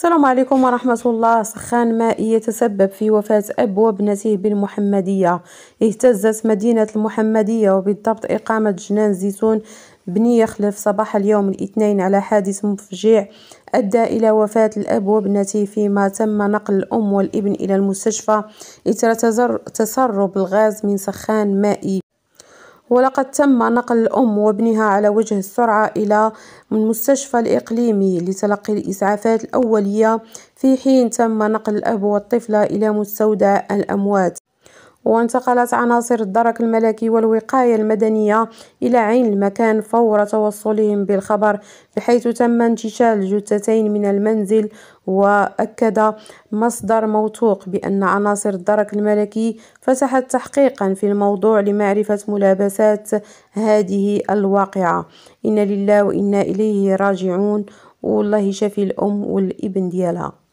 السلام عليكم ورحمة الله سخان مائي يتسبب في وفاة أب وابنته بالمحمدية اهتزت مدينة المحمدية وبالضبط إقامة جنان زيتون بني يخلف صباح اليوم الاثنين على حادث مفجع أدى إلى وفاة الأب وابنته فيما تم نقل الأم والابن إلى المستشفى إثر تسرب الغاز من سخان مائي ولقد تم نقل الأم وابنها على وجه السرعة إلى المستشفى الإقليمي لتلقي الإسعافات الأولية في حين تم نقل الأب والطفلة إلى مستودع الأموات وانتقلت عناصر الدرك الملكي والوقاية المدنية إلى عين المكان فور توصلهم بالخبر بحيث تم انتشال جثتين من المنزل وأكد مصدر موثوق بأن عناصر الدرك الملكي فتحت تحقيقا في الموضوع لمعرفة ملابسات هذه الواقعة إن لله وإنا إليه راجعون والله شفي الأم والابن ديالها